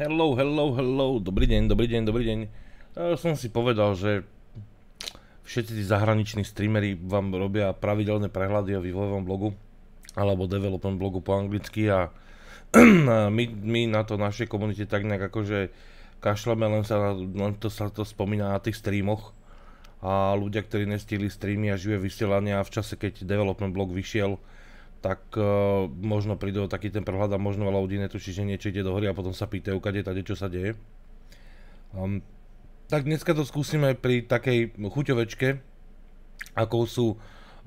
Hello, hello, hello, dobrý deň, dobrý deň, dobrý deň. Ja som si povedal, že všetci tí zahraniční streamery vám robia pravidelné prehľady o vývojovom blogu alebo development blogu po anglicky a my, my na to našej komunite tak nejak akože kašľame, len, sa, len to sa to spomína na tých streamoch a ľudia, ktorí nestihli streamy a živé vysielania v čase, keď development blog vyšiel, tak uh, možno príde taký ten prehľad a možno veľa ľudí netuší, že niečo ide do hry a potom sa pýtajú, kade tady, čo sa deje. Um, tak dneska to skúsime pri takej chuťovečke, ako sú eh,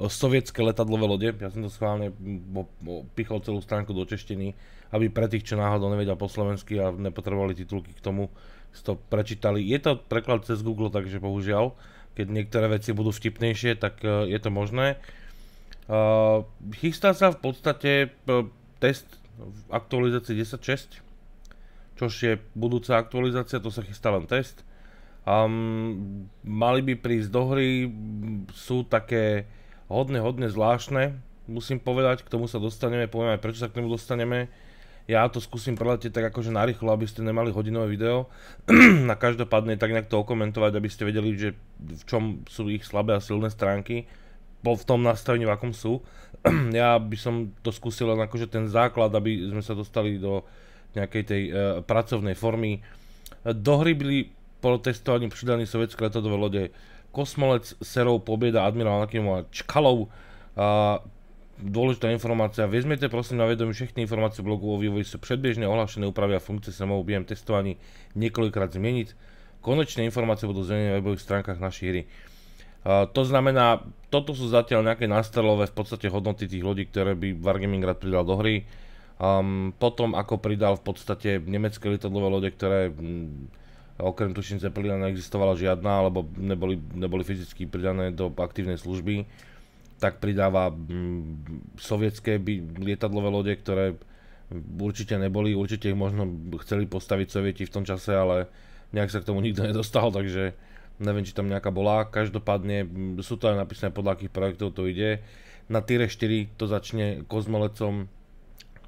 sovietské letadlové lode. Ja som to schválne hm, pichol celú stránku do češtiny, aby pre tých, čo náhodou nevedia po slovensky a nepotrebovali titulky k tomu, si to prečítali. Je to preklad cez Google, takže bohužiaľ, keď niektoré veci budú vtipnejšie, tak uh, je to možné. Uh, chystá sa v podstate uh, test v aktualizácii 10.6, čo je budúca aktualizácia, to sa chystá len test. Um, mali by prísť do hry, sú také hodne, hodne zvláštne, musím povedať, k tomu sa dostaneme, poviem aj prečo sa k tomu dostaneme. Ja to skúsim preletieť tak akože narýchlo, aby ste nemali hodinové video. Na každopádne tak nejak to okomentovať, aby ste vedeli, že v čom sú ich slabé a silné stránky po v tom nastavení, v akom sú. ja by som to skúsil len akože ten základ, aby sme sa dostali do nejakej tej e, pracovnej formy. Do hry byli po testovaní pridaní sovietské letadové lode Kosmolec, Serov, Pobieda, Admirál Nakimov a Čkalov. A dôležitá informácia. Vezmete prosím na vedomie všetky informácie blogu o vývoji sú predbežne ohlášené úpravy a funkcie sa mohou biem testovaní niekoľkokrát zmeniť. Konečné informácie budú zmenené na webových stránkach našej hry. To znamená, toto sú zatiaľ nejaké nastrelové v podstate hodnoty tých ľudí, ktoré by Wargaming rád pridal do hry. Um, potom ako pridal v podstate nemecké lietadlové lode, ktoré mm, okrem tuším Zeppelina neexistovala žiadna, alebo neboli, neboli fyzicky pridané do aktívnej služby, tak pridáva mm, sovietské by, lietadlové lode, ktoré určite neboli, určite ich možno chceli postaviť sovieti v tom čase, ale nejak sa k tomu nikto nedostal, takže neviem, či tam nejaká bola, každopádne sú to aj napísané podľa akých projektov to ide. Na Tyre 4 to začne kozmolecom,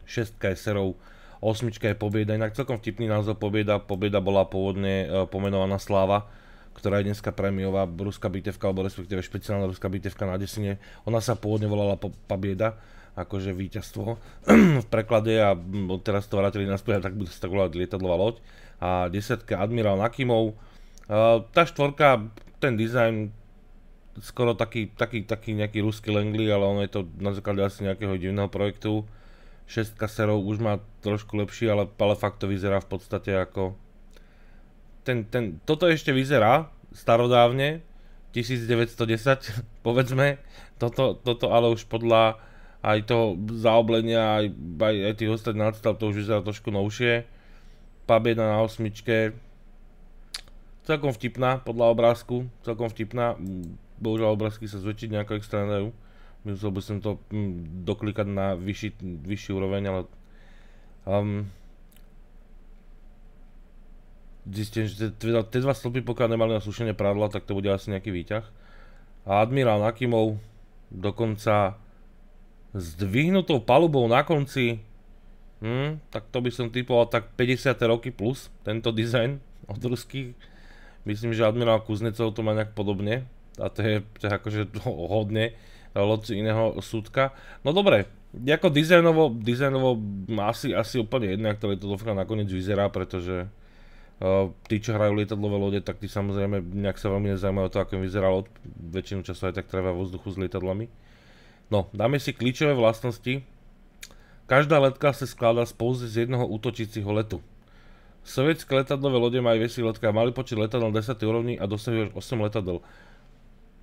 6 je serov, 8 je Pobieda, inak celkom vtipný názov Pobieda, Pobieda bola pôvodne e, pomenovaná Sláva, ktorá je dneska prémiová ruská bitevka, alebo respektíve špeciálna ruská bitevka na desine. Ona sa pôvodne volala Pabieda, akože víťazstvo v preklade a teraz to vrátili na a tak bude sa tak volať lietadlová loď. A desiatka Admirál Nakimov, tá štvorka, ten dizajn, skoro taký, taký, taký nejaký ruský Langley, ale ono je to na základe asi nejakého divného projektu. Šestka serov už má trošku lepší, ale, ale fakt to vyzerá v podstate ako... Ten, ten, toto ešte vyzerá starodávne, 1910, povedzme, toto, toto ale už podľa aj toho zaoblenia, aj, aj, aj tých ostatných nadstav, to už vyzerá trošku novšie. Pub 1 na osmičke, celkom vtipná podľa obrázku, celkom vtipná. Mm, Bohužiaľ obrázky sa zväčšiť nejako extra nedajú. Musel by som to mm, doklikať na vyšší, vyšší úroveň, ale... Um, zistím, že teda tie dva stĺpy, pokiaľ nemali na sušenie prádla, tak to bude asi nejaký výťah. A admirál Nakimov dokonca s dvihnutou palubou na konci, hm, tak to by som typoval tak 50. roky plus, tento dizajn od ruských Myslím, že admirál Kuznecov to má nejak podobne. A to je, to akože hodne loci iného súdka. No dobre, ako dizajnovo, dizajnovo asi, asi úplne jedno, ktoré to dovka nakoniec vyzerá, pretože uh, tí, čo hrajú lietadlové lode, tak tí samozrejme nejak sa veľmi nezaujímajú to, ako im vyzerá loď. Väčšinu času aj tak treba vo vzduchu s lietadlami. No, dáme si kľúčové vlastnosti. Každá letka sa skladá spouze z jednoho útočícího letu. Sovietské letadlové lode majú vesí letka, malý počet letadl 10. úrovni a dosahujú až 8 letadl.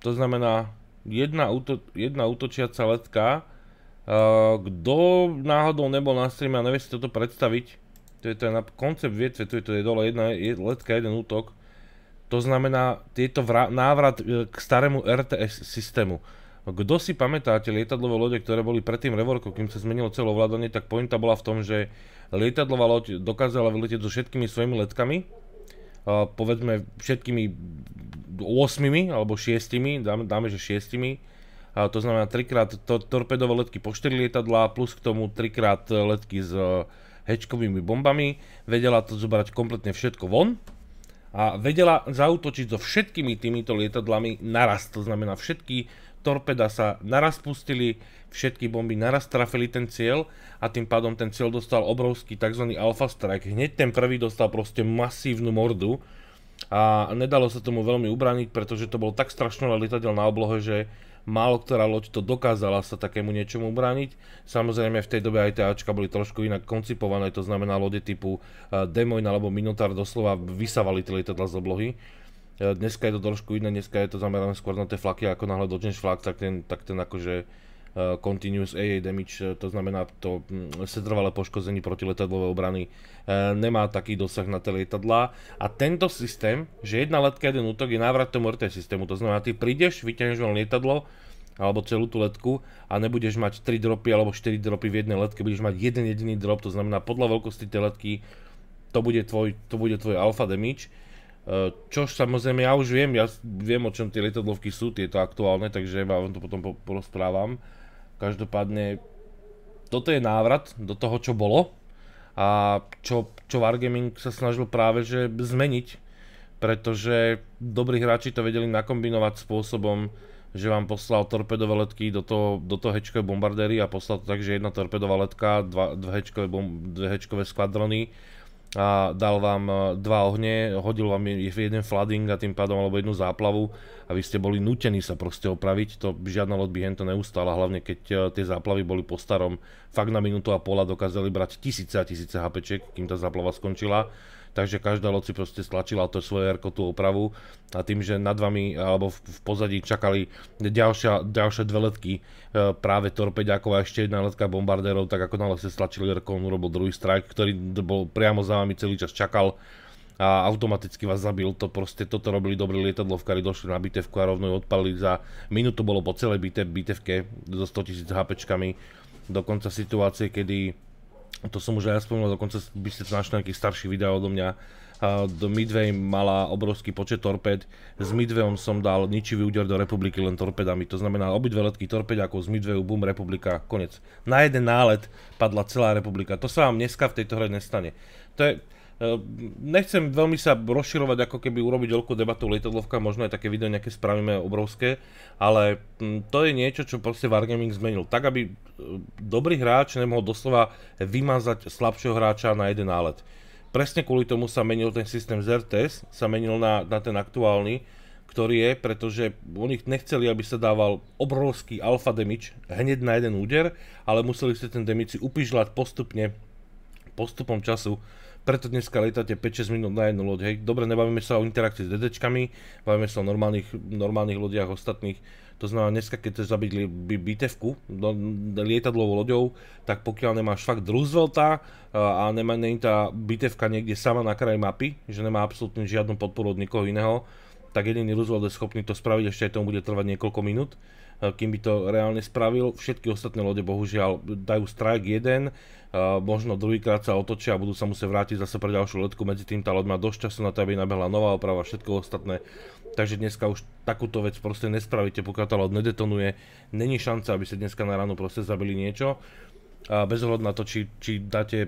To znamená, jedna, úto, jedna útočiaca letka. Uh, kto náhodou nebol na streame a nevie si toto predstaviť, to je ten koncept vietve, tu je, to je dole jedna je, letka, jeden útok. To znamená, tieto návrat e, k starému RTS systému. Kto si pamätáte lietadlové lode, ktoré boli predtým revorkou, kým sa zmenilo celé ovládanie, tak pointa bola v tom, že lietadlová loď dokázala vyletieť so všetkými svojimi letkami, povedzme všetkými 8 alebo 6, dáme, dáme že 6, to znamená 3 to, torpedové letky po 4 lietadlá, plus k tomu 3 letky s e, hečkovými bombami, vedela to zobrať kompletne všetko von a vedela zautočiť so všetkými týmito lietadlami naraz, to znamená všetky torpeda sa naraz pustili, všetky bomby naraz trafili ten cieľ a tým pádom ten cieľ dostal obrovský tzv. alpha strike. Hneď ten prvý dostal proste masívnu mordu a nedalo sa tomu veľmi ubraniť, pretože to bol tak strašný lietadiel na oblohe, že málo ktorá loď to dokázala sa takému niečomu ubraniť. Samozrejme v tej dobe aj Ačka boli trošku inak koncipované, to znamená lode typu eh, Demoin alebo Minotaur doslova vysávali tie lietadla z oblohy. E, dneska je to trošku iné, dneska je to zamerané skôr na tie flaky, ako náhle dočneš flak, tak ten, tak ten akože e, continuous AA damage, e, to znamená to mm, setrvalé proti letadlové obrany, nemá taký dosah na tie lietadlá. A tento systém, že jedna letka, jeden útok je návrat tomu RT systému, to znamená, ty prídeš, vyťaňuješ len lietadlo, alebo celú tú letku a nebudeš mať 3 dropy alebo 4 dropy v jednej letke, budeš mať jeden jediný drop, to znamená podľa veľkosti tej letky to bude tvoj, to bude tvoj alfa damage čo samozrejme ja už viem, ja viem o čom tie lietadlovky sú, tieto aktuálne, takže vám to potom porozprávam. Každopádne, toto je návrat do toho, čo bolo a čo, čo Wargaming sa snažil práve že zmeniť, pretože dobrí hráči to vedeli nakombinovať spôsobom, že vám poslal torpedové letky do toho, do toho hečkové bombardéry a poslal to tak, že jedna torpedová letka, dva, hečkové, bom, dve hečkové skvadrony a dal vám e, dva ohne, hodil vám jeden flooding a tým pádom alebo jednu záplavu a vy ste boli nutení sa proste opraviť, to žiadna loď by to neustala, hlavne keď e, tie záplavy boli po starom, fakt na minútu a pola dokázali brať tisíce a tisíce HPček, kým tá záplava skončila takže každá loď si proste stlačila to svoje erko, tú opravu a tým, že nad vami alebo v pozadí čakali ďalšia, ďalšie dve letky, e, práve torpeďákov a ešte jedna letka bombardérov, tak ako náhle sa stlačili erko, on urobil druhý strike, ktorý bol priamo za vami celý čas čakal a automaticky vás zabil. To proste toto robili dobré lietadlovkári, došli na bitevku a rovno ju odpalili za minútu bolo po celej bitevke so 100 000 HPčkami. Dokonca situácie, kedy to som už aj spomínal, dokonca by ste našli nejakých starší videa odo mňa. do Midway mala obrovský počet torped, s Midwayom som dal ničivý úder do Republiky len torpedami, to znamená obidve letky ako z Midwayu, bum, Republika, konec. Na jeden nálet padla celá Republika, to sa vám dneska v tejto hre nestane. To je, Ehm, nechcem veľmi sa rozširovať, ako keby urobiť veľkú debatu lietadlovka, možno aj také video nejaké spravíme obrovské, ale hm, to je niečo, čo proste Wargaming zmenil. Tak, aby ehm, dobrý hráč nemohol doslova vymazať slabšieho hráča na jeden nálet. Presne kvôli tomu sa menil ten systém z RTS, sa menil na, na ten aktuálny, ktorý je, pretože oni nechceli, aby sa dával obrovský alfa damage hneď na jeden úder, ale museli ste ten damage si upižľať postupne, postupom času preto dneska letáte 5-6 minút na jednu loď, hej. Dobre, nebavíme sa o interakcii s dedečkami, bavíme sa o normálnych, normálnych lodiach ostatných. To znamená, dneska keď chceš zabiť bitevku no, lietadlovou loďou, tak pokiaľ nemáš fakt Roosevelta a nemá není tá bitevka niekde sama na kraji mapy, že nemá absolútne žiadnu podporu od nikoho iného, tak jediný Roosevelt je schopný to spraviť, ešte aj tomu bude trvať niekoľko minút Eh, kým by to reálne spravil. Všetky ostatné lode bohužiaľ dajú strike jeden, eh, možno druhýkrát sa otočia a budú sa musieť vrátiť zase pre ďalšiu letku. Medzi tým tá loď má dosť času na to, aby nabehla nová oprava, všetko ostatné. Takže dneska už takúto vec proste nespravíte, pokiaľ tá loď nedetonuje. Není šanca, aby ste dneska na ráno proste zabili niečo. bez ohľadu na to, či, dáte eh,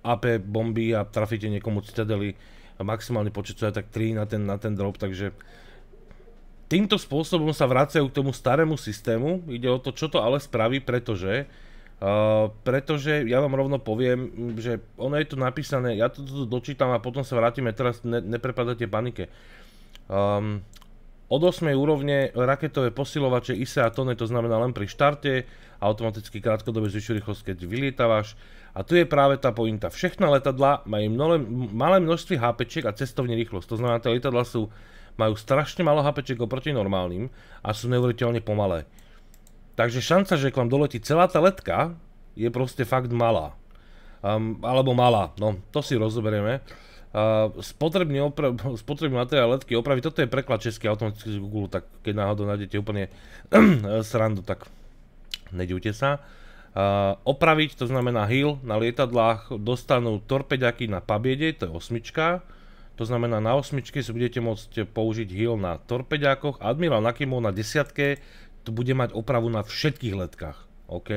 AP bomby a trafíte niekomu citadeli maximálny počet co je tak 3 na ten drop, takže týmto spôsobom sa vracajú k tomu starému systému. Ide o to, čo to ale spraví, pretože Uh, pretože ja vám rovno poviem, že ono je tu napísané, ja to, tu dočítam a potom sa vrátime, teraz ne, neprepadáte panike. Um, od 8. úrovne raketové posilovače ISE a TONE, to znamená len pri štarte, automaticky krátkodobé zvyšujú rýchlosť, keď vylietávaš. A tu je práve tá pointa. Všechna letadla majú mnole, malé množství HP a cestovní rýchlosť. To znamená, tie letadla sú majú strašne málo HPček oproti normálnym a sú neuveriteľne pomalé. Takže šanca, že k vám doletí celá tá letka, je proste fakt malá. Um, alebo malá, no to si rozoberieme. Uh, spotrebný, opra- spotrebný materiál letky opravy, toto je preklad český automatický z Google, tak keď náhodou nájdete úplne srandu, tak nedivte sa. Uh, opraviť, to znamená heal, na lietadlách dostanú torpeďaky na pabiede, to je osmička. To znamená, na osmičke si budete môcť použiť heal na torpeďákoch, admirál Nakimov na desiatke to bude mať opravu na všetkých letkách. OK?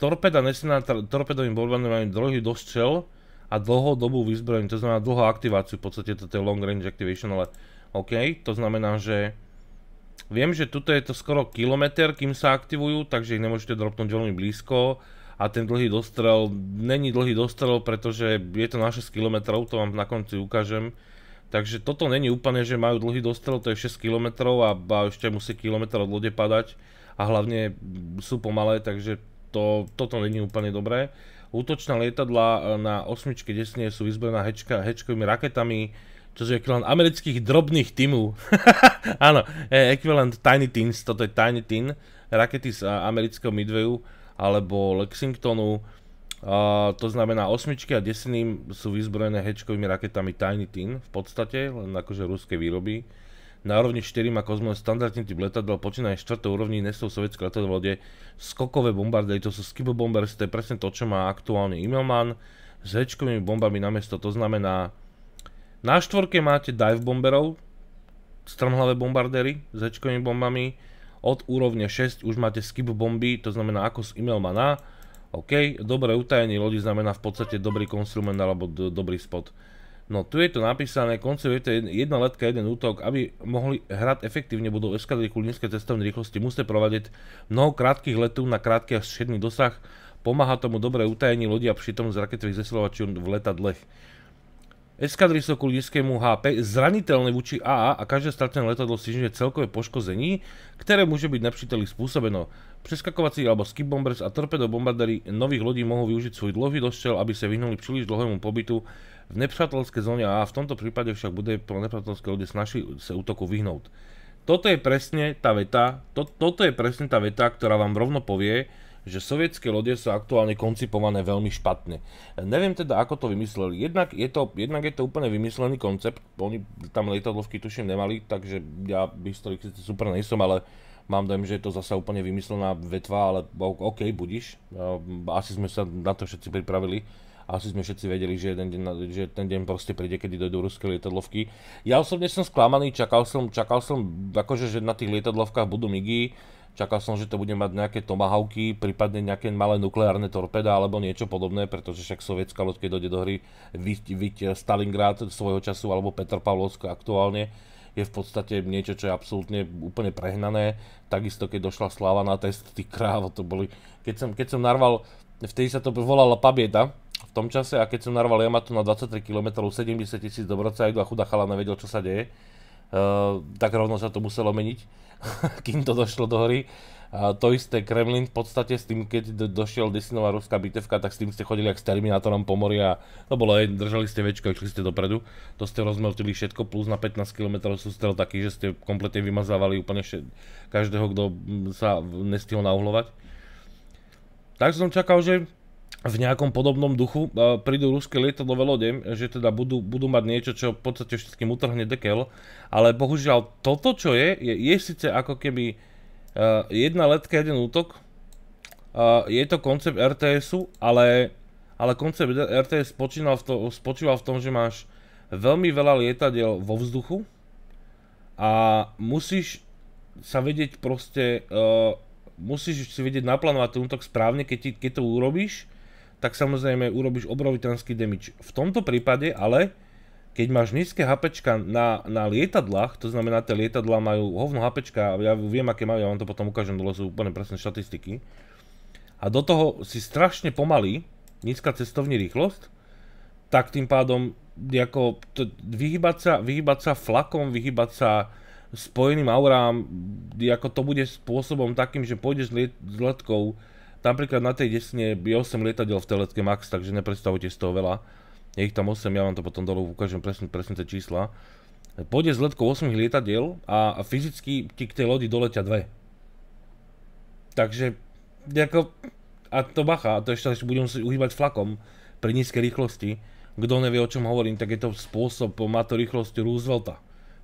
Torpeda na torpedovým bombardovaním dlhý dostrel a dlhodobú výzbrojím, to znamená dlhú aktiváciu, v podstate toto je long range activation, ale OK, to znamená, že viem, že tuto je to skoro kilometr, kým sa aktivujú, takže ich nemôžete dropnúť veľmi blízko a ten dlhý dostrel není dlhý dostrel, pretože je to na 6 km, to vám na konci ukážem. Takže toto není úplne, že majú dlhý dostrel, to je 6 km a, a ešte musí kilometr od lode padať a hlavne sú pomalé, takže to, toto není úplne dobré. Útočná lietadla e, na osmičke desne sú vyzbrojená hečka, hečkovými raketami, čo je ekvivalent amerických drobných tímov. Áno, e, ekvivalent Tiny Teens, toto je Tiny Teen, rakety z amerického Midwayu alebo Lexingtonu. to znamená, osmičky a desiny sú vyzbrojené hečkovými raketami Tiny Tin, v podstate, len akože ruskej výroby. Na úrovni 4 má Kozmo standardný typ letadla, počínaje 4. úrovni nesú sovietské lode, skokové bombardy, to sú skip bombers, to je presne to, čo má aktuálny Immelman s hečkovými bombami na mesto, to znamená na štvorke máte dive bomberov, strmhlavé bombardery s hečkovými bombami, od úrovne 6 už máte skip bomby, to znamená ako z mana. OK, dobré utajenie lodi znamená v podstate dobrý konstrument alebo dobrý spot. No tu je to napísané, koncovujete jedna letka, jeden útok, aby mohli hrať efektívne, budú kvôli nízkej cestovnej rýchlosti, musíte provadiť mnoho krátkých letov na krátky a všetný dosah, pomáha tomu dobré utajenie lodi a pritom z raketových zesilovačí v letadlech. Eskadry sú kvôli nízkému HP zraniteľné voči AA a každé stratené letadlo si celkové poškození, ktoré môže byť nepříteli spôsobeno. Preskakovací alebo skip bombers a torpedo bombardery nových lodí mohou využiť svoj dlhý dostrel, aby sa vyhnuli príliš dlhému pobytu v nepřátelské zóne a v tomto prípade však bude pro nepřátelské lode snaží sa útoku vyhnúť. Toto je presne tá veta, to, toto je presne tá veta, ktorá vám rovno povie, že sovietské lode sú aktuálne koncipované veľmi špatne. Neviem teda, ako to vymysleli. Jednak je to, jednak je to úplne vymyslený koncept, oni tam lietadlovky tuším nemali, takže ja historik super nejsom, ale mám dojem, že je to zasa úplne vymyslená vetva, ale OK, budiš. Ehm, asi sme sa na to všetci pripravili asi sme všetci vedeli, že, jeden deň, že ten deň proste príde, kedy dojdú ruské lietadlovky. Ja osobne som sklamaný, čakal som, čakal som akože, že na tých lietadlovkách budú migy, Čakal som, že to bude mať nejaké tomahavky, prípadne nejaké malé nukleárne torpeda alebo niečo podobné, pretože však sovietská loď, keď dojde do hry, vyť Stalingrad svojho času alebo Petr Pavlovsk aktuálne, je v podstate niečo, čo je absolútne úplne prehnané. Takisto, keď došla Slava na test, ty krávo, to boli... Keď som, keď som narval, vtedy sa to volala Pabieta, v tom čase a keď som narval Yamato na 23 km 70 tisíc do Vrocajdu a chudá chala nevedel, čo sa deje, Eh, tak rovno sa to muselo meniť, kým to došlo do hry. A to isté Kremlin v podstate s tým, keď došiel Desinová ruská bitevka, tak s tým ste chodili jak s Terminátorom po mori a to bolo, aj, držali ste večko, išli ste dopredu, to ste rozmeltili všetko, plus na 15 km strel taký, že ste kompletne vymazávali úplne všet, každého, kto sa nestihol nauhlovať. Tak som čakal, že v nejakom podobnom duchu e, prídu ruské lietadlové lode, že teda budú, budú mať niečo, čo v podstate všetkým utrhne dekel, ale bohužiaľ toto, čo je, je, je síce ako keby uh, jedna letka, jeden útok, uh, je to koncept RTS-u, ale, ale koncept RTS spočíval v, to, spočíval v tom, že máš veľmi veľa lietadiel vo vzduchu a musíš sa vedieť proste, uh, musíš si vedieť naplánovať ten útok správne, keď, ti, keď to urobíš, tak samozrejme urobíš obrovitanský damage. V tomto prípade ale, keď máš nízke HP na, na lietadlách, to znamená, tie lietadlá majú hovno HP, ja viem aké majú, ja vám to potom ukážem dole, sú úplne presné štatistiky. A do toho si strašne pomalý, nízka cestovní rýchlosť, tak tým pádom ako to, vyhybať, sa, vyhybať sa flakom, vyhybať sa spojeným aurám, ako to bude spôsobom takým, že pôjdeš s letkou Napríklad na tej desne je 8 lietadiel v teletke max, takže neprestavujte z toho veľa. Je ich tam 8, ja vám to potom dolu ukážem presne, presne tie čísla. Pôjde s letkou 8 lietadiel a, fyzicky ti k tej lodi doletia dve. Takže, ako, a to bacha, a to ešte, ešte budem musieť uhýbať flakom pri nízkej rýchlosti. Kto nevie, o čom hovorím, tak je to spôsob, má to rýchlosť Roosevelta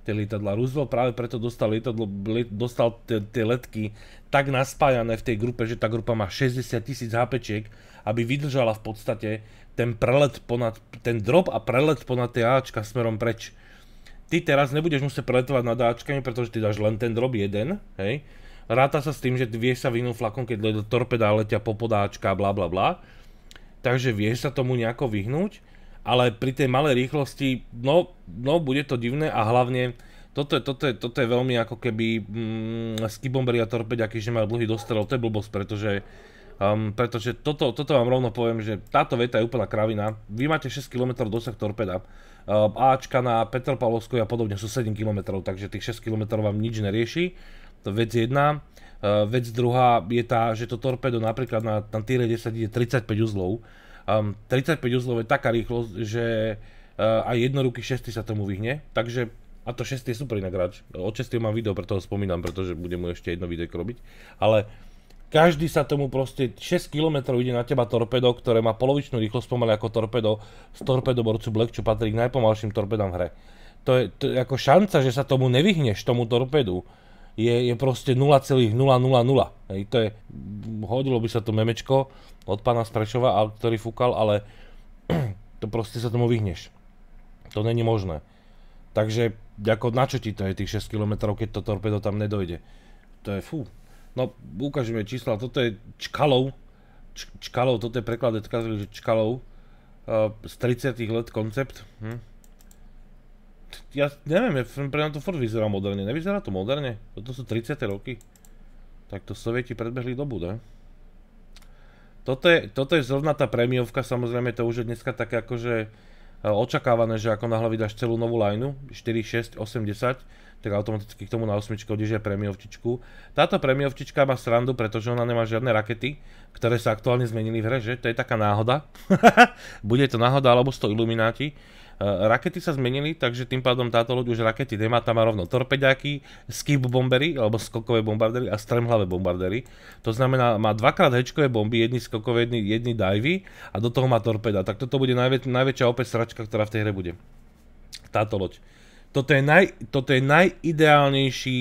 tie lietadla. Roosevelt práve preto dostal, lietadlo, dostal tie letky tak naspájané v tej grupe, že tá grupa má 60 tisíc HPčiek, aby vydržala v podstate ten prelet ponad, ten drop a prelet ponad tie Ačka smerom preč. Ty teraz nebudeš musieť preletovať nad Ačkami, pretože ty dáš len ten drop jeden, hej. Ráta sa s tým, že vieš sa vyhnúť flakom, keď torpeda letia po podáčka, bla bla bla. Takže vieš sa tomu nejako vyhnúť ale pri tej malej rýchlosti, no, no bude to divné a hlavne toto je, toto je, toto je veľmi ako keby mm, skibomberia torpeďaky, že majú dlhý dostrel, to je blbosť, pretože Um, pretože toto, toto vám rovno poviem, že táto veta je úplná kravina. Vy máte 6 km dosah torpeda. Um, Ačka na Petropavlovskoj a podobne sú 7 km, takže tých 6 km vám nič nerieši. To vec jedna. Uh, vec druhá je tá, že to torpedo napríklad na, na týre 10 ide 35 uzlov. Um, 35 uzlov je taká rýchlosť, že uh, aj jednoruky 6 sa tomu vyhne, takže a to 6 je super inak hráč. Od 6 mám video, preto ho spomínam, pretože budem mu ešte jedno video robiť. Ale každý sa tomu proste 6 km ide na teba torpedo, ktoré má polovičnú rýchlosť pomaly ako torpedo z torpedoborcu Black, čo patrí k najpomalším torpedám v hre. To je, to je ako šanca, že sa tomu nevyhneš, tomu torpedu je, je proste 0,000. Hej, to je, hodilo by sa to memečko od pána Strešova, ktorý fúkal, ale to proste sa tomu vyhneš. To není možné. Takže ako na čo ti to je tých 6 km, keď to torpedo tam nedojde? To je fú. No ukážeme čísla, toto je Čkalov, Č- Čkalov, toto je preklad, že Čkalov, uh, z 30 let koncept. Hm? ja neviem, ja, pre nám to furt vyzerá moderne. Nevyzerá to moderne? Toto sú 30. roky. Tak to sovieti predbehli dobu, ne? Toto je, toto je zrovna tá premiovka, samozrejme to už je dneska také akože e, očakávané, že ako náhle vydáš celú novú lineu, 4, 6, 8, 10, tak automaticky k tomu na osmičke odíže premiovčičku. Táto premiovčička má srandu, pretože ona nemá žiadne rakety, ktoré sa aktuálne zmenili v hre, že? To je taká náhoda. Bude to náhoda, alebo sú to ilumináti. Eh, rakety sa zmenili, takže tým pádom táto loď už rakety nemá, tam má rovno torpeďáky, skip bombery, alebo skokové bombardery a stremhlavé bombardery. To znamená, má dvakrát hečkové bomby, jedni skokové, jedni, jedni divey a do toho má torpeda. Tak toto bude najväčšia opäť sračka, ktorá v tej hre bude. Táto loď. Toto je, naj, toto je najideálnejší,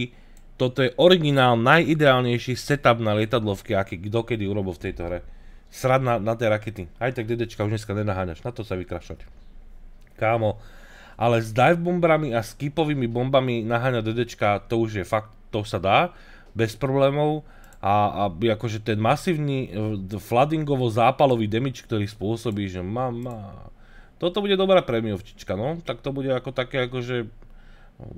toto je originál, najideálnejší setup na lietadlovky, aký kdokedy kedy urobil v tejto hre. Srad na, na rakety. Aj tak dedečka už dneska nenaháňaš, na to sa vykrašať kámo. Ale s dive bombami a skipovými bombami naháňať DDčka, to už je fakt, to sa dá, bez problémov. A, a akože ten masívny e, fladingovo zápalový damage, ktorý spôsobí, že mama... Toto bude dobrá premiovčička, no. Tak to bude ako také akože...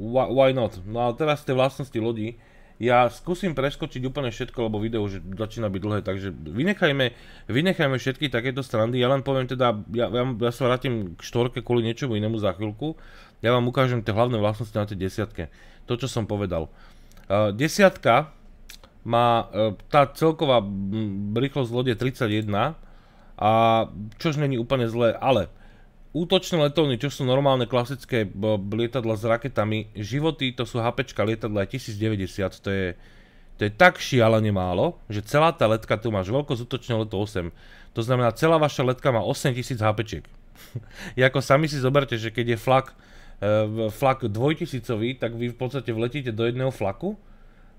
Why, why not? No a teraz tie vlastnosti lodi ja skúsim preskočiť úplne všetko, lebo video už začína byť dlhé, takže vynechajme, vynechajme všetky takéto strandy, Ja len poviem teda, ja, ja, ja sa vrátim k štvorke kvôli niečomu inému za chvíľku. Ja vám ukážem tie hlavné vlastnosti na tej desiatke. To, čo som povedal. Uh, desiatka má, uh, tá celková rýchlosť lode 31, a čož není úplne zlé, ale útočné letovny, čo sú normálne klasické lietadla s raketami, životy, to sú HPčka lietadla 1090, to je, to je tak šialene málo, že celá tá letka, tu máš veľkosť útočného letu 8, to znamená celá vaša letka má 8000 Ja ako sami si zoberte, že keď je flak, e, flak dvojtisícový, tak vy v podstate vletíte do jedného flaku,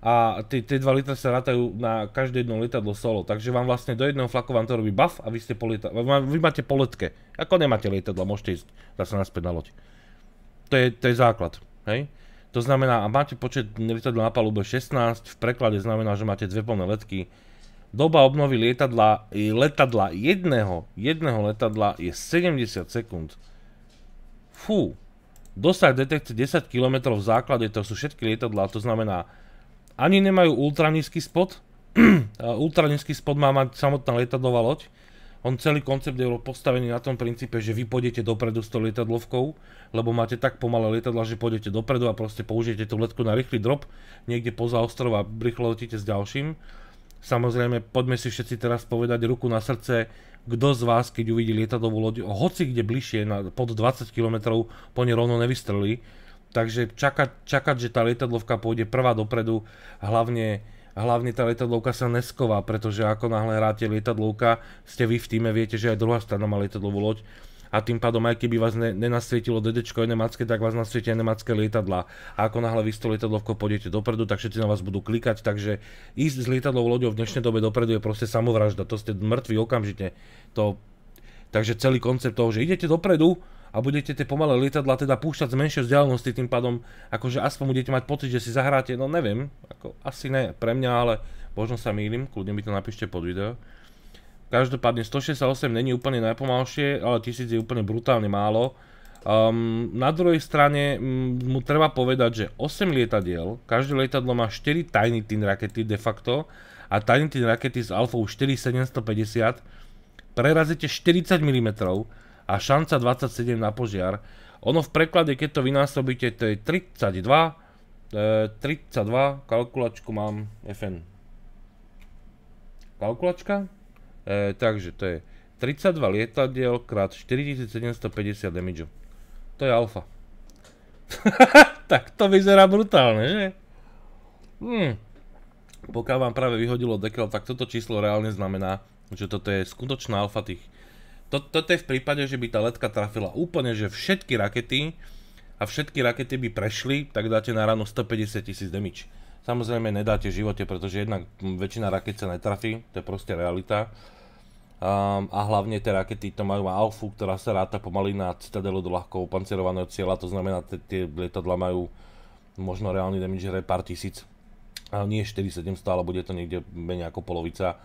a tie, 2 litre sa rátajú na každé jedno lietadlo solo, takže vám vlastne do jedného flaku vám to robí buff a vy ste po vy máte po letke. Ako nemáte lietadlo môžete ísť zase naspäť na loď. To je, to je základ, hej? To znamená, a máte počet lietadla na palube 16, v preklade znamená, že máte dve plné letky. Doba obnovy lietadla, letadla jedného, jedného letadla je 70 sekúnd. Fú, dosah detekcie 10 km v základe, to sú všetky lietadla, to znamená, ani nemajú ultranízky spod. ultranízky spod má mať samotná lietadlová loď. On celý koncept je postavený na tom princípe, že vy pôjdete dopredu s tou lietadlovkou, lebo máte tak pomalé lietadla, že pôjdete dopredu a proste použijete tú letku na rýchly drop niekde poza ostrov a rýchlo letíte s ďalším. Samozrejme, poďme si všetci teraz povedať ruku na srdce, kto z vás, keď uvidí lietadovú loď, hoci kde bližšie, na, pod 20 km, po nej rovno nevystrelí, Takže čakať, čakať, že tá lietadlovka pôjde prvá dopredu, hlavne, hlavne tá lietadlovka sa nesková, pretože ako náhle hráte lietadlovka, ste vy v týme, viete, že aj druhá strana má lietadlovú loď a tým pádom aj keby vás ne, nenasvietilo dedečko jedné macké, tak vás nasvieti aj nemacké lietadla. A ako náhle vy s to lietadlovkou pôjdete dopredu, tak všetci na vás budú klikať, takže ísť s lietadlovou loďou v dnešnej dobe dopredu je proste samovražda, to ste mŕtvi okamžite. To... Takže celý koncept toho, že idete dopredu, a budete tie pomalé lietadla teda púšťať z menšej vzdialenosti, tým pádom akože aspoň budete mať pocit, že si zahráte, no neviem, ako asi ne pre mňa, ale možno sa mýlim, kľudne mi to napíšte pod video. Každopádne 168 není úplne najpomalšie, ale 1000 je úplne brutálne málo. Um, na druhej strane mm, mu treba povedať, že 8 lietadiel, každé lietadlo má 4 Tiny Tin rakety de facto a Tiny Tin rakety s alfou 4750 prerazíte 40 mm, a šanca 27 na požiar. Ono v preklade, keď to vynásobíte, to je 32, 32, e, kalkulačku mám, FN, kalkulačka, e, takže to je 32 lietadiel krát 4750 damage. To je alfa. tak to vyzerá brutálne, že? Hmm. Pokiaľ vám práve vyhodilo dekel, tak toto číslo reálne znamená, že toto je skutočná alfa tých to, toto je v prípade, že by tá letka trafila úplne, že všetky rakety a všetky rakety by prešli, tak dáte na ráno 150 tisíc damage. Samozrejme nedáte v živote, pretože jednak väčšina raket sa netrafí, to je proste realita. Um, a hlavne tie rakety to majú alfu, ktorá sa ráta pomaly na citadelu do ľahko upancerovaného cieľa, to znamená, že tie lietadla majú možno reálny damage hre pár tisíc. Ale nie 4700, ale bude to niekde menej ako polovica.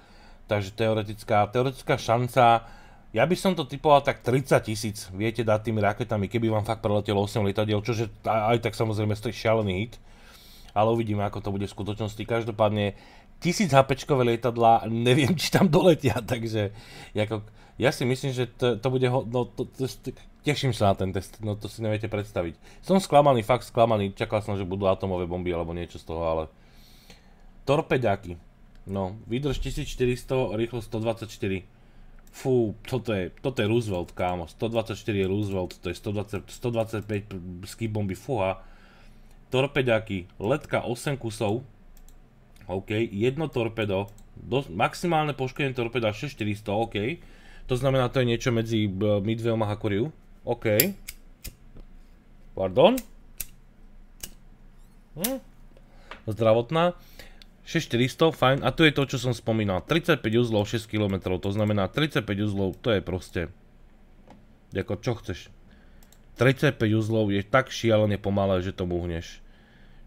Takže teoretická, teoretická šanca, ja by som to typoval tak 30 tisíc, viete, dať tými raketami, keby vám fakt preletelo 8 lietadiel, čo aj tak samozrejme stojí šialený hit. Ale uvidíme, ako to bude v skutočnosti. Každopádne, tisíc HP čkové lietadla, neviem, či tam doletia, takže ja si myslím, že to, to bude, ho, no, to, to, teším sa na ten test, no to si neviete predstaviť. Som sklamaný, fakt sklamaný, čakal som, že budú atomové bomby alebo niečo z toho, ale... Torpeďaky. no, výdrž 1400, rýchlosť 124. Fú, toto je, toto je Roosevelt, kámo. 124 je Roosevelt, to je 120, 125 ski bomby, fuha. Torpeďaky, letka 8 kusov. OK, jedno torpedo. Dos, maximálne poškodenie torpeda 6400, OK. To znamená, to je niečo medzi Midwell a Hakuriu. OK. Pardon. Hm. Zdravotná. 6400, fajn. A tu je to, čo som spomínal. 35 uzlov, 6 km. To znamená 35 uzlov, to je proste... Ako čo chceš? 35 uzlov je tak šialene pomalé, že mu hneš.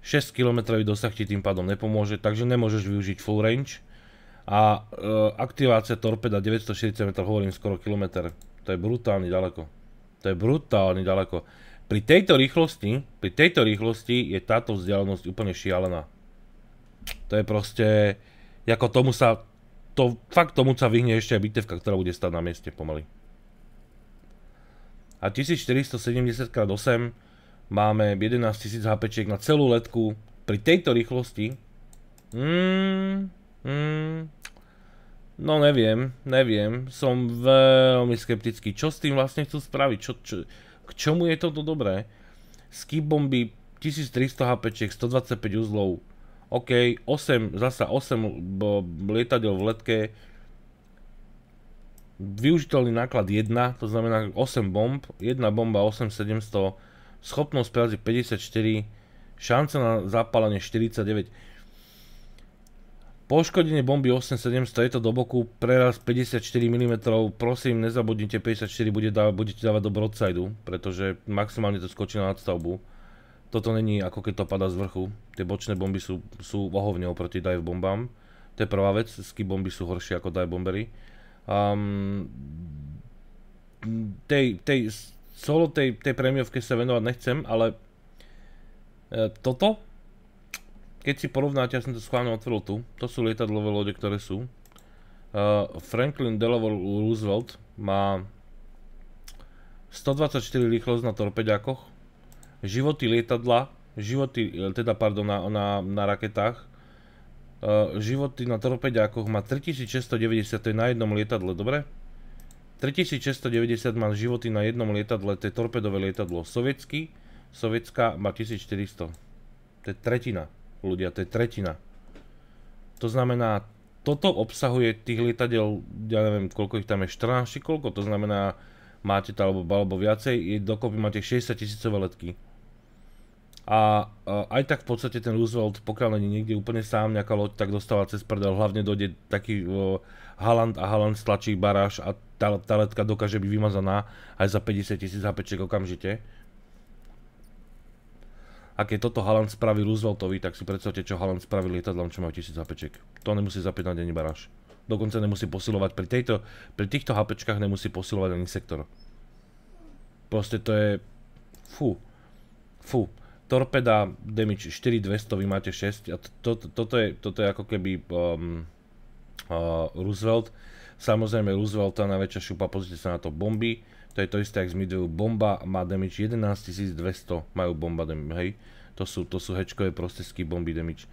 6 km dosah ti tým pádom nepomôže, takže nemôžeš využiť full range. A e, aktivácia torpeda 940 m, hovorím skoro kilometr. To je brutálne ďaleko. To je brutálne ďaleko. Pri tejto rýchlosti, pri tejto rýchlosti je táto vzdialenosť úplne šialená. To je proste, ako tomu sa, to, fakt tomu sa vyhne ešte aj bitevka, ktorá bude stať na mieste pomaly. A 1470x8 máme 11 000 HP na celú letku. Pri tejto rýchlosti... Mm, mm, no neviem, neviem. Som veľmi skeptický. Čo s tým vlastne chcú spraviť? Čo, čo, k čomu je toto dobré? Skip bomby 1300 hp 125 uzlov. OK, 8, zasa 8 lietadiel v letke. Využiteľný náklad 1, to znamená 8 bomb. 1 bomba 8700, schopnosť prázy 54, šanca na zapálenie 49. Poškodenie bomby 8700, je to do boku, preraz 54 mm, prosím nezabudnite, 54 budete dávať do broadside, pretože maximálne to skočí na nadstavbu. Toto není ako keď to padá z vrchu. Tie bočné bomby sú, sú ohovne oproti dive bombám. To je prvá vec, ski bomby sú horšie ako dive bombery. Um, tej, tej, solo tej, tej prémiovke sa venovať nechcem, ale e, toto, keď si porovnáte, ja som to schválne otvoril tu, to sú lietadlové lode, ktoré sú. E, Franklin Delaware Roosevelt má 124 rýchlosť na torpeďákoch, životy lietadla, životy, e, teda pardon, na, na, na raketách, e, životy na torpeďákoch má 3690, to je na jednom lietadle, dobre? 3690 má životy na jednom lietadle, to je torpedové lietadlo. Sovietsky, sovietská má 1400. To je tretina, ľudia, to je tretina. To znamená, toto obsahuje tých lietadiel, ja neviem, koľko ich tam je, 14 či koľko, to znamená, máte to alebo, alebo viacej, dokopy máte 60 tisícové letky. A, aj tak v podstate ten Roosevelt, pokiaľ není niekde úplne sám nejaká loď, tak dostáva cez prdel. Hlavne dojde taký uh, Haaland a Haaland stlačí baráž a tá, tá letka dokáže byť vymazaná aj za 50 tisíc hapeček okamžite. A keď toto Haaland spraví Rooseveltovi, tak si predstavte, čo Haaland spravil lietadlom, čo majú 1000 hapeček. To nemusí zapínať ani baráž. Dokonca nemusí posilovať, pri, tejto, pri týchto hapečkách nemusí posilovať ani sektor. Proste to je... Fú. Fú. Torpeda damage 4200, vy máte 6 a to, to, toto, je, toto je ako keby um, uh, Roosevelt. Samozrejme najväčšia šupa, pozrite sa na to, bomby. To je to isté, jak zmidujú, Bomba má damage 200, majú bomba damage, hej. To sú, to sú hečkové prostesky bomby damage.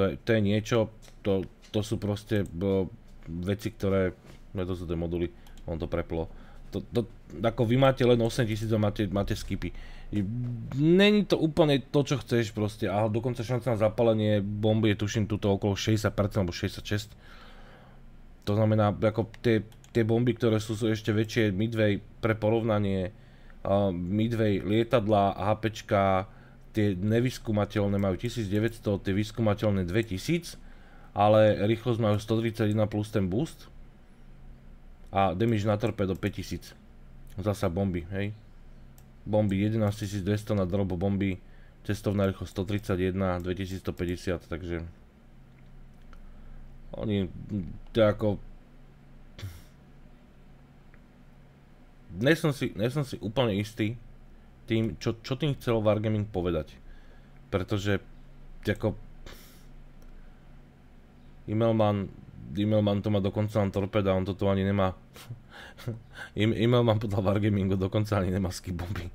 To je, to je niečo, to, to sú proste bo, veci, ktoré, no to sú tie moduly, on to preplo to, to, ako vy máte len 8000 a máte, máte skipy. Není to úplne to, čo chceš proste. A dokonca šanca na zapálenie bomby je tuším tuto okolo 60% alebo 66%. To znamená, ako tie, tie bomby, ktoré sú, sú ešte väčšie, Midway pre porovnanie, uh, Midway lietadla, HPčka, tie nevyskumateľné majú 1900, tie vyskumateľné 2000, ale rýchlosť majú 131 plus ten boost a damage na torpedo 5000. Zasa bomby, hej. Bomby 11200 na drobo bomby, cestovná rýchlosť 131, 2150, takže... Oni, to ako... Nie som si, si úplne istý tým, čo, čo tým chcel Wargaming povedať. Pretože, ako... Imelman Immelman to má dokonca len torpeda, on toto ani nemá. Immelman podľa Wargamingu dokonca ani nemá skibomby.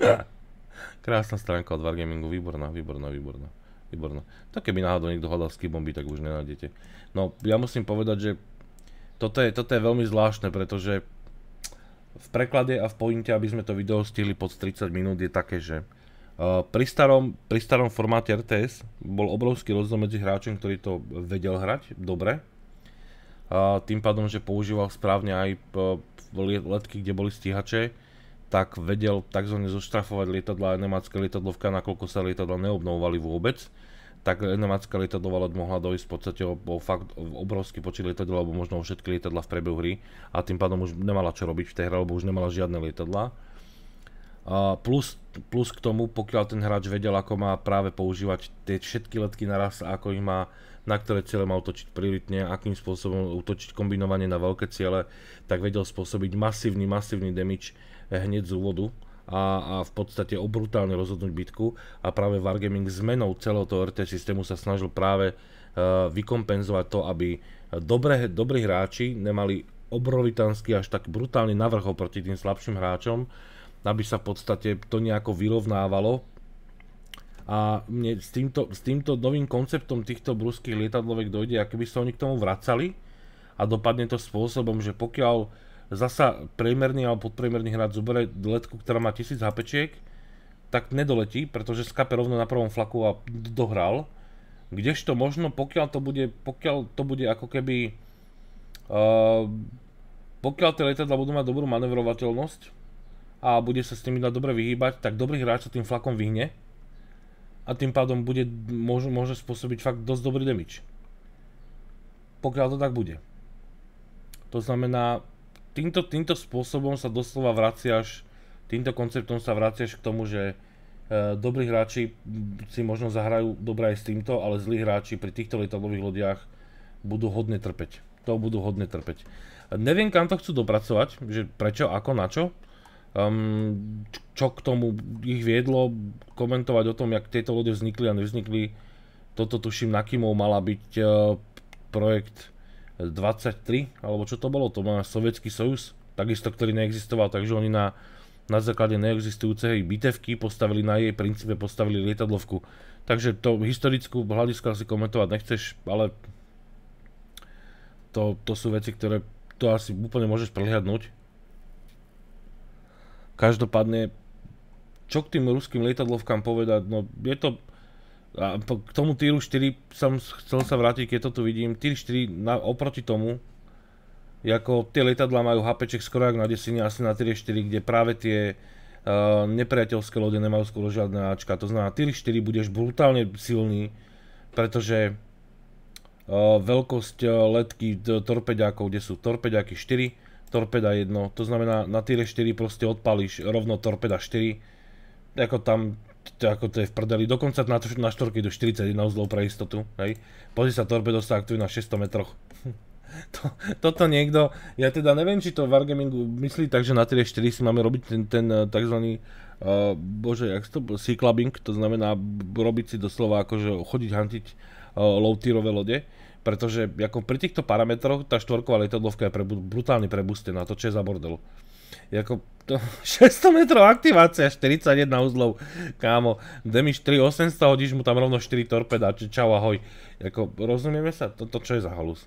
Krásna stránka od Wargamingu, výborná, výborná, výborná. Výborná. To keby náhodou niekto hľadal skibomby, tak už nenájdete. No, ja musím povedať, že toto je, toto je veľmi zvláštne, pretože v preklade a v pointe, aby sme to video stihli pod 30 minút, je také, že pri starom, pri starom formáte RTS bol obrovský rozdiel medzi hráčom, ktorý to vedel hrať dobre, tým pádom, že používal správne aj e, letky, kde boli stíhače, tak vedel tzv. zoštrafovať lietadla a nemácké lietadlovka, nakoľko sa lietadla neobnovovali vôbec, tak nemecká lietadlová loď mohla dojsť v podstate o, fakt obrovský počet lietadla alebo možno o všetky lietadla v priebehu hry a tým pádom už nemala čo robiť v tej hre, lebo už nemala žiadne lietadla Plus, plus k tomu, pokiaľ ten hráč vedel, ako má práve používať tie všetky letky naraz a ako ich má, na ktoré ciele mal točiť prioritne, akým spôsobom utočiť kombinovanie na veľké ciele, tak vedel spôsobiť masívny, masívny damage hneď z úvodu a, a v podstate obrutálne rozhodnúť bitku a práve Wargaming zmenou celého toho RT systému sa snažil práve uh, vykompenzovať to, aby dobré, dobrí hráči nemali obrovitansky až tak brutálny navrhov oproti tým slabším hráčom aby sa v podstate to nejako vyrovnávalo. A mne s týmto, s týmto novým konceptom týchto bruských lietadlovek dojde, aké by sa oni k tomu vracali a dopadne to spôsobom, že pokiaľ zasa priemerný alebo podpriemerný hráč zoberie letku, ktorá má 1000 HP, tak nedoletí, pretože skape rovno na prvom flaku a dohral. Kdežto možno, pokiaľ to bude, pokiaľ to bude ako keby... Uh, pokiaľ tie lietadla budú mať dobrú manevrovateľnosť, a bude sa s nimi dať dobre vyhýbať, tak dobrý hráč sa tým flakom vyhne a tým pádom bude, môže, môže spôsobiť fakt dosť dobrý damage. Pokiaľ to tak bude. To znamená, týmto, týmto spôsobom sa doslova vraciaš, týmto konceptom sa vraciaš k tomu, že e, dobrí hráči si možno zahrajú dobre aj s týmto, ale zlí hráči pri týchto letadlových lodiach budú hodne trpeť. To budú hodne trpeť. Neviem, kam to chcú dopracovať, že prečo, ako, na čo, Um, čo k tomu ich viedlo, komentovať o tom, jak tieto lode vznikli a nevznikli, toto tuším Kimov mala byť uh, projekt 23, alebo čo to bolo, to má Sovietský sojus, takisto, ktorý neexistoval, takže oni na, na základe neexistujúcej bitevky postavili na jej princípe, postavili lietadlovku. Takže to historickú hľadisku asi komentovať nechceš, ale to, to sú veci, ktoré to asi úplne môžeš prehľadnúť. Každopádne, čo k tým ruským lietadlovkám povedať, no je to... A k tomu Tyru 4 som chcel sa vrátiť, keď to tu vidím. Týr 4 na, oproti tomu, ako tie lietadla majú HP skoro jak na desine, asi na Týr 4, kde práve tie uh, nepriateľské lode nemajú skoro žiadne Ačka. To znamená, Týr 4 budeš brutálne silný, pretože uh, veľkosť e, letky torpeďákov, kde sú torpeďáky 4, torpeda 1. To znamená, na týre 4 proste odpališ rovno torpeda 4. Ako tam, to, ako to je v prdeli. Dokonca na, na štorky do 41 uzlov pre istotu. Hej. Pozri sa, torpedo sa aktivuje na 600 metroch. to, toto niekto, ja teda neviem, či to Wargamingu myslí tak, že na týre 4 si máme robiť ten, ten eh, tzv. Uh, eh, bože, jak to, sea clubbing, to znamená robiť si doslova akože chodiť hantiť uh, low tierové lode pretože ako pri týchto parametroch tá štvorková letadlovka je prebu- brutálny prebustená, na to, čo je za bordel. Jako to, 600 metrov aktivácia, 41 uzlov, kámo, Demiš 3 800, hodíš mu tam rovno 4 torpeda, či čau ahoj. Jako, rozumieme sa, to, to čo je za halus?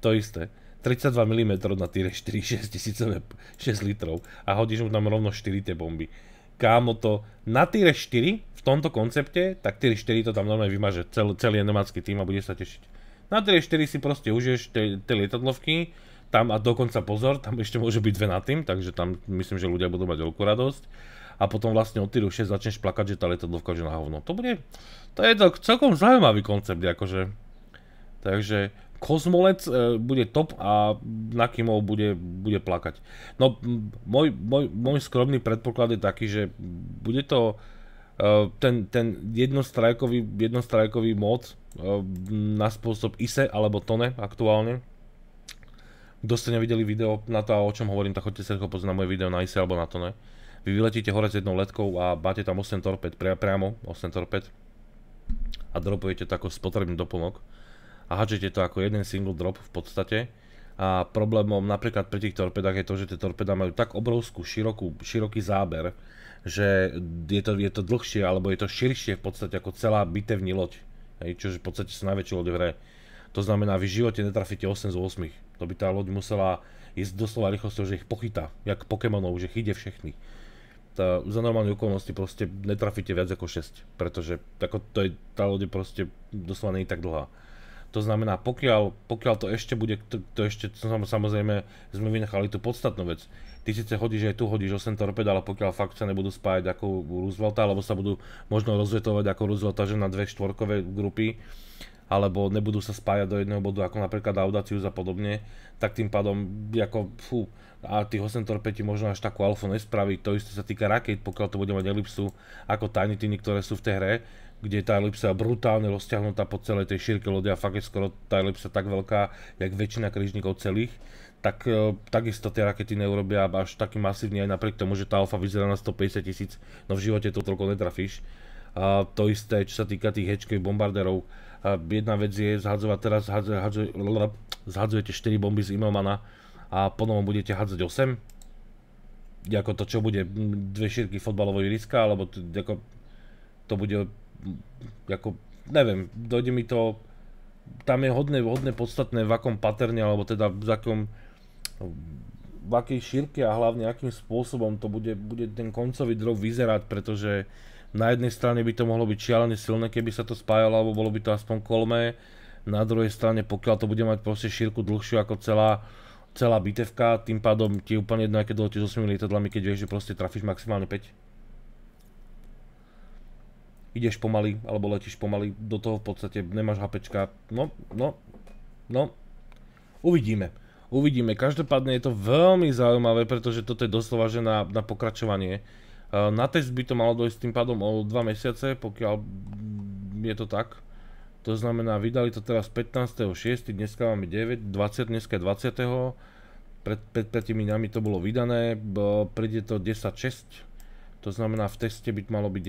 To isté. 32 mm na týre 4 6000 6 litrov a hodíš mu tam rovno 4 tie bomby. Kámo to na týre 4 v tomto koncepte, tak týre 4 to tam normálne vymaže celý, celý nemecký tým a bude sa tešiť. Na 4 si proste užiješ tie lietadlovky, tam a dokonca pozor, tam ešte môže byť dve na tým, takže tam myslím, že ľudia budú mať veľkú radosť. A potom vlastne od 6 začneš plakať, že tá lietadlovka je na hovno. To bude, to je to celkom zaujímavý koncept, akože. Takže Kozmolec e, bude top a Nakimov bude, bude plakať. No, môj, môj, môj skromný predpoklad je taký, že bude to Eh, ten, ten jednostrajkový, jednostrajkový mod eh, na spôsob ISE alebo TONE aktuálne. Kto ste nevideli video na to, o čom hovorím, tak choďte sa rýchlo pozrieť na moje video na ISE alebo na TONE. Vy vyletíte hore s jednou letkou a máte tam 8 torped, pria, priamo 8 torped a dropujete to ako spotrebný doplnok a hačete to ako jeden single drop v podstate a problémom napríklad pri tých torpedách je to, že tie torpeda majú tak obrovskú širokú, široký záber, že je to, je to dlhšie alebo je to širšie v podstate ako celá bitevní loď. Hej, čože v podstate sa najväčšie loď hre. To znamená, vy v živote netrafíte 8 z 8. To by tá loď musela ísť doslova rýchlosťou, že ich pochytá, jak Pokémonov, že chyde ide Tá, za normálne okolnosti proste netrafíte viac ako 6, pretože tako, to je, tá loď je proste doslova nie tak dlhá. To znamená, pokiaľ, pokiaľ to ešte bude, to, to ešte, samozrejme, sme vynechali tú podstatnú vec. Ty síce chodíš aj tu, hodíš 8 torped, ale pokiaľ fakt sa nebudú spájať ako Roosevelta, alebo sa budú možno rozvetovať ako Roosevelta, že na dve štvorkové grupy, alebo nebudú sa spájať do jedného bodu, ako napríklad Audacius a podobne, tak tým pádom, ako, fú, a tých 8 torped ti možno až takú alfu nespraví. To isté sa týka raket, pokiaľ to bude mať elipsu ako Tiny ktoré sú v tej hre, kde je tá elipsa brutálne rozťahnutá po celej tej šírke lode a fakt je skoro tá elipsa tak veľká, jak väčšina križníkov celých, tak e, takisto tie rakety neurobia až taký masívny aj napriek tomu, že tá alfa vyzerá na 150 tisíc, no v živote to toľko netrafíš. A to isté, čo sa týka tých hečkových bombarderov. A jedna vec je zhadzovať teraz, zhadzujete 4 bomby z Imamana a potom budete hádzať 8. Ako to čo bude, dve šírky fotbalového iriska, alebo to, ako, to bude ako, neviem, dojde mi to, tam je hodne, hodne podstatné v akom paterne, alebo teda v akom, v akej šírke a hlavne akým spôsobom to bude, bude ten koncový drog vyzerať, pretože na jednej strane by to mohlo byť šialene silné, keby sa to spájalo, alebo bolo by to aspoň kolmé, na druhej strane, pokiaľ to bude mať proste šírku dlhšiu ako celá, celá bitevka, tým pádom ti je úplne jedno, aké dolete s 8 lietadlami, keď vieš, že proste trafíš maximálne 5 ideš pomaly, alebo letíš pomaly, do toho v podstate nemáš HPčka, no, no, no, uvidíme. Uvidíme, každopádne je to veľmi zaujímavé, pretože toto je doslova že na, na pokračovanie. Eh, na test by to malo dojsť tým pádom o 2 mesiace, pokiaľ je to tak. To znamená, vydali to teraz 15.6., dneska máme 9, 20, dneska je 20. Pred, 5 pred dňami to bolo vydané, príde to 10.6, to znamená v teste by malo byť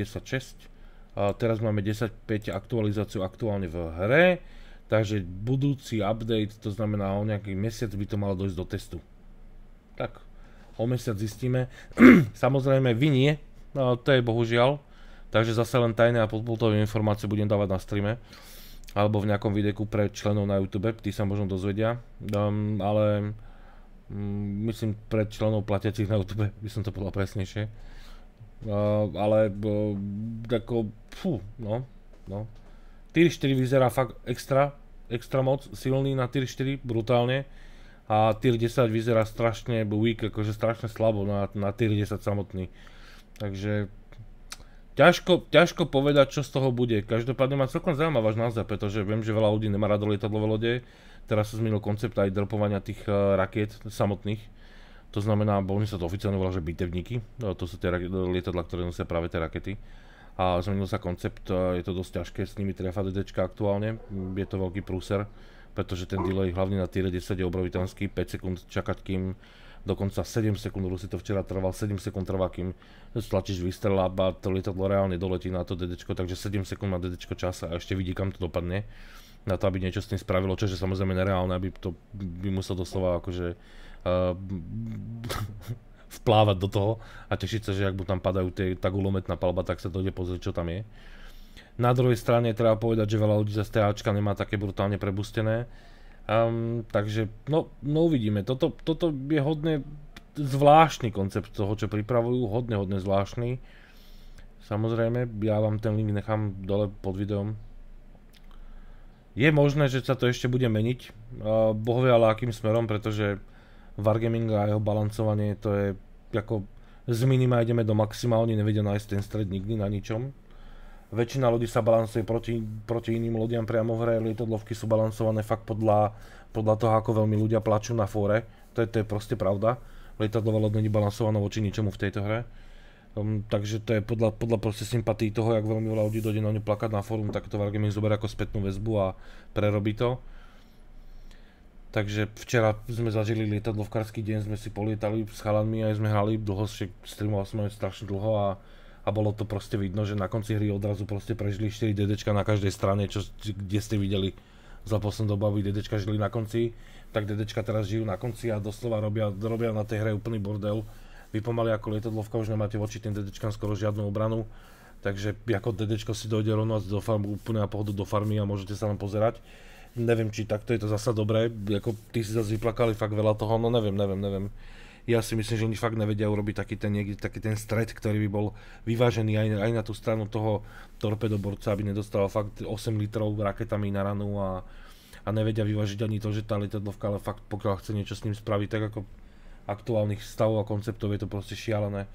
10.6. Teraz máme 10.5 aktualizáciu aktuálne v hre, takže budúci update, to znamená o nejaký mesiac by to malo dojsť do testu. Tak, o mesiac zistíme. Samozrejme, vy nie, no, to je bohužiaľ, takže zase len tajné a podpultové informácie budem dávať na streame alebo v nejakom videku pre členov na YouTube, tí sa možno dozvedia, um, ale um, myslím pre členov platiacich na YouTube, by som to povedal presnejšie. No, ale ako, fú, no, no. Tier 4 vyzerá fakt extra, extra moc, silný na Tier 4, brutálne. A Tier 10 vyzerá strašne weak, akože strašne slabo na, na 10 samotný. Takže ťažko, ťažko povedať, čo z toho bude. Každopádne ma celkom zaujíma váš názor, pretože viem, že veľa ľudí nemá rado lietadlové lode. Teraz sa zmenil koncept aj dropovania tých uh, rakiet samotných to znamená, oni sa to oficiálne volá, že bitevníky, e, to sú tie lietadla, ktoré nosia práve tie rakety. A zmenil sa koncept, e, je to dosť ťažké s nimi trefať DDčka aktuálne, mm, je to veľký prúser, pretože ten delay hlavne na tier 10 je obrovitanský, 5 sekúnd čakať, kým dokonca 7 sekúnd, si to včera trval, 7 sekúnd trvá, kým stlačíš výstrel a to lietadlo reálne doletí na to DDčko, takže 7 sekúnd má DDčko čas a ešte vidí, kam to dopadne na to, aby niečo s tým spravilo, čo je samozrejme nereálne, aby to by musel doslova akože uh, vplávať do toho a tešiť sa, že ak mu tam padajú tie, tá gulometná palba, tak sa dojde pozrieť, čo tam je. Na druhej strane treba povedať, že veľa ľudí z TAčka nemá také brutálne prebustené. Um, takže, no, no uvidíme. Toto, toto je hodne zvláštny koncept toho, čo pripravujú. Hodne, hodne zvláštny. Samozrejme, ja vám ten link nechám dole pod videom. Je možné, že sa to ešte bude meniť. Uh, bohovia, ale akým smerom, pretože Wargaming a jeho balancovanie, to je ako z minima ideme do maxima, oni nevedia nájsť ten stred nikdy na ničom. Väčšina lodí sa balancuje proti, proti iným lodiam priamo v hre, lietadlovky sú balancované fakt podľa, podľa toho, ako veľmi ľudia plačú na fóre. To je, to je proste pravda. Lietadlové lode nie balansované voči ničomu v tejto hre. Um, takže to je podľa, podľa proste sympatí toho, jak veľmi veľa ľudí dojde na ňu plakať na fórum, tak to Wargaming zoberie ako spätnú väzbu a prerobí to. Takže včera sme zažili lietadlovkársky deň, sme si polietali s chalanmi a sme hrali dlho, streamoval sme strašne dlho a, a bolo to proste vidno, že na konci hry odrazu proste prežili 4 DDčka na každej strane, čo, kde ste videli za poslednú dobu, aby DDčka žili na konci, tak DDčka teraz žijú na konci a doslova robia, robia na tej hre úplný bordel. Vy pomaly ako lietadlovka už nemáte voči tým DD skoro žiadnu obranu, takže ako DD si dojde rovno do farmu, úplne na pohodu do farmy a môžete sa len pozerať neviem, či takto je to zasa dobré, ako ty si zase vyplakali fakt veľa toho, no neviem, neviem, neviem. Ja si myslím, že oni fakt nevedia urobiť taký ten, niekde, taký ten stred, ktorý by bol vyvážený aj, aj na tú stranu toho torpedoborca, aby nedostal fakt 8 litrov raketami na ranu a, a nevedia vyvážiť ani to, že tá letadlovka, ale fakt pokiaľ chce niečo s ním spraviť, tak ako aktuálnych stavov a konceptov je to proste šialené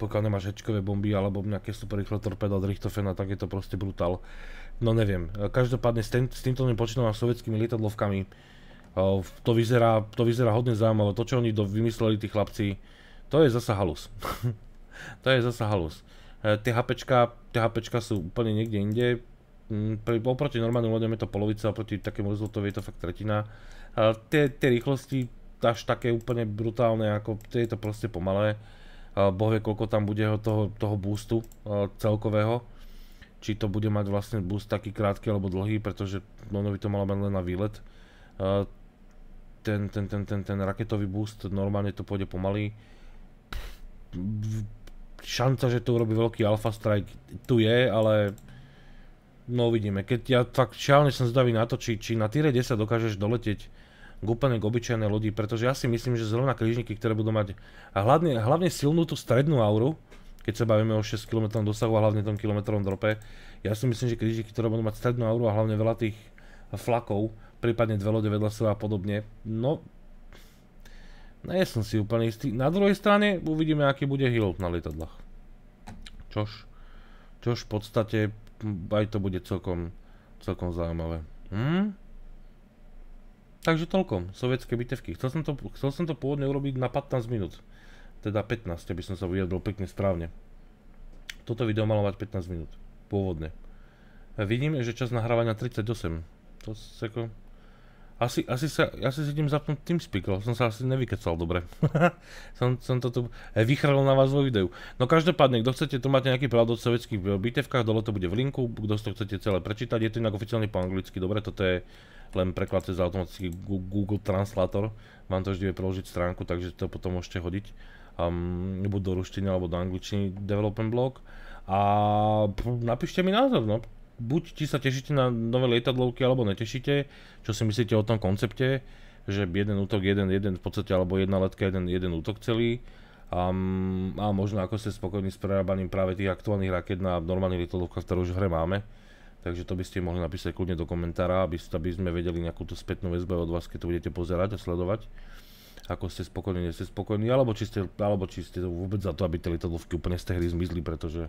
pokiaľ nemáš hečkové bomby alebo nejaké super rýchle torpéda od Richtofena, tak je to proste brutál. No neviem. Každopádne s, tým, s týmto počítam a sovietskými lietadlovkami. to vyzerá, to vyzerá hodne zaujímavé. To, čo oni do, vymysleli tí chlapci, to je zasa halus. to je zasa halus. E, tie HPčka, tie HPčka sú úplne niekde inde. Mm, pri, oproti normálnym lodiam je to polovica, oproti takému rezultovi je to fakt tretina. tie, tie rýchlosti až také úplne brutálne, ako je to proste pomalé. Boh vie, koľko tam bude toho, toho boostu e, celkového či to bude mať vlastne bus taký krátky alebo dlhý, pretože ono by to malo mať len na výlet. Ten, ten, ten, ten, ten raketový boost, normálne to pôjde pomaly. Šanca, že to urobí veľký Alpha Strike, tu je, ale no uvidíme. Keď ja tak šiaľne som zdavý na to, či, či na Tyre 10 dokážeš doletieť k úplne k obyčajnej lodi, pretože ja si myslím, že zrovna križníky, ktoré budú mať hlavne, hlavne silnú tú strednú auru, keď sa bavíme o 6 km dosahu a hlavne tom kilometrovom drope. Ja si myslím, že krížiky, ktoré budú mať strednú auru a hlavne veľa tých flakov, prípadne dve lode vedľa seba a podobne, no, no nie som si úplne istý. Na druhej strane uvidíme, aký bude hill na lietadlách. Čož, čož v podstate aj to bude celkom, celkom zaujímavé. Hm? Takže toľko, sovietské bitevky. Chcel som, to, chcel som to pôvodne urobiť na 15 minút teda 15, aby som sa vyjadol pekne správne. Toto video malo mať 15 minút, pôvodne. Vidím, že čas nahrávania 38. To sa ako... Asi, asi, sa, ja si sedím zapnúť TeamSpeak, ale som sa asi nevykecal dobre. som, som to tu vychralil na vás vo videu. No každopádne, kto chcete, tu máte nejaký pravdu o sovietských bitevkách, dole to bude v linku, kto si to chcete celé prečítať, je to inak oficiálne po anglicky, dobre, toto je len preklad cez automatický Google Translator, vám to vždy vie preložiť stránku, takže to potom môžete hodiť um, buď do ruštiny alebo do angličtiny development blog a napíšte mi názor, no. Buď či sa tešíte na nové lietadlovky alebo netešíte, čo si myslíte o tom koncepte, že jeden útok, jeden, jeden v podstate, alebo jedna letka, jeden, jeden útok celý. Um, a možno ako ste spokojní s prerábaním práve tých aktuálnych raket na normálnych lietadlovkách, ktoré už v hre máme. Takže to by ste mohli napísať kľudne do komentára, aby, aby sme vedeli nejakú tú spätnú väzbu od vás, keď to budete pozerať a sledovať ako ste spokojní, nie ste spokojní, alebo či ste, alebo či ste vôbec za to, aby tie lietadlovky úplne z tej hry zmizli, pretože,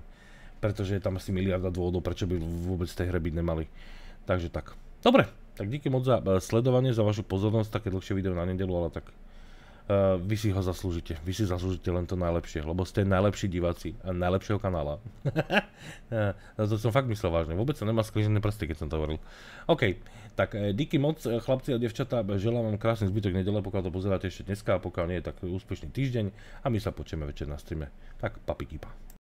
pretože je tam asi miliarda dôvodov, prečo by vôbec z tej hry byť nemali. Takže tak. Dobre, tak díky moc za eh, sledovanie, za vašu pozornosť, také dlhšie video na nedelu, ale tak uh, vy si ho zaslúžite. Vy si zaslúžite len to najlepšie, lebo ste najlepší diváci a eh, najlepšieho kanála. to som fakt myslel vážne, vôbec sa nemá sklížené prsty, keď som to hovoril. OK, tak eh, díky moc, eh, chlapci a devčatá, želám vám krásny zbytok nedele, pokiaľ to pozeráte ešte dneska a pokiaľ nie, tak úspešný týždeň a my sa počujeme večer na streame. Tak kýpa.